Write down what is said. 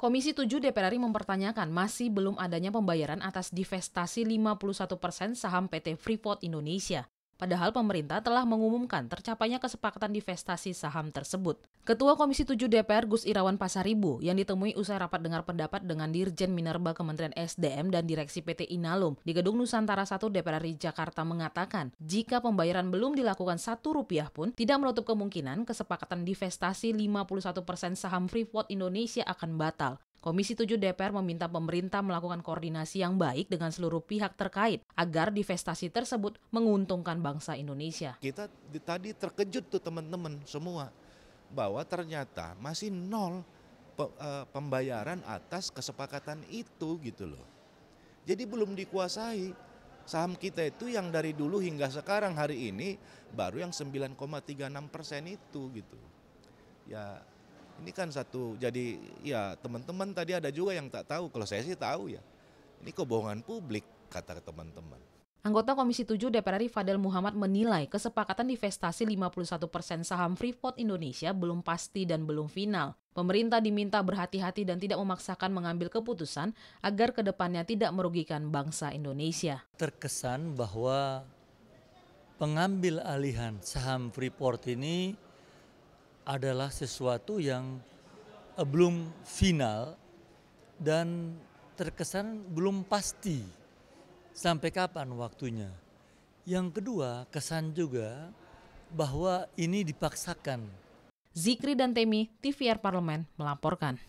Komisi 7 DPR RI mempertanyakan masih belum adanya pembayaran atas divestasi 51 persen saham PT Freeport Indonesia. Padahal pemerintah telah mengumumkan tercapainya kesepakatan divestasi saham tersebut. Ketua Komisi 7 DPR Gus Irawan Pasaribu yang ditemui usai rapat dengar pendapat dengan Dirjen Minerba Kementerian SDM dan Direksi PT Inalum di Gedung Nusantara 1 DPR RI Jakarta mengatakan, jika pembayaran belum dilakukan satu rupiah pun, tidak menutup kemungkinan kesepakatan divestasi 51% persen saham Freeport Indonesia akan batal. Komisi 7 DPR meminta pemerintah melakukan koordinasi yang baik dengan seluruh pihak terkait agar divestasi tersebut menguntungkan bangsa Indonesia. Kita tadi terkejut tuh teman-teman semua bahwa ternyata masih nol eh, pembayaran atas kesepakatan itu gitu loh. Jadi belum dikuasai saham kita itu yang dari dulu hingga sekarang hari ini baru yang 9,36 persen itu gitu. Ya ini kan satu jadi ya teman-teman tadi ada juga yang tak tahu. Kalau saya sih tahu ya. Ini kebohongan publik kata teman-teman. Anggota Komisi 7 DPR RI Fadel Muhammad menilai kesepakatan divestasi 51% saham Freeport Indonesia belum pasti dan belum final. Pemerintah diminta berhati-hati dan tidak memaksakan mengambil keputusan agar kedepannya tidak merugikan bangsa Indonesia. Terkesan bahwa pengambil alihan saham Freeport ini adalah sesuatu yang eh, belum final dan terkesan belum pasti sampai kapan waktunya. Yang kedua, kesan juga bahwa ini dipaksakan. Zikri dan Temi, TVR Parlemen melaporkan.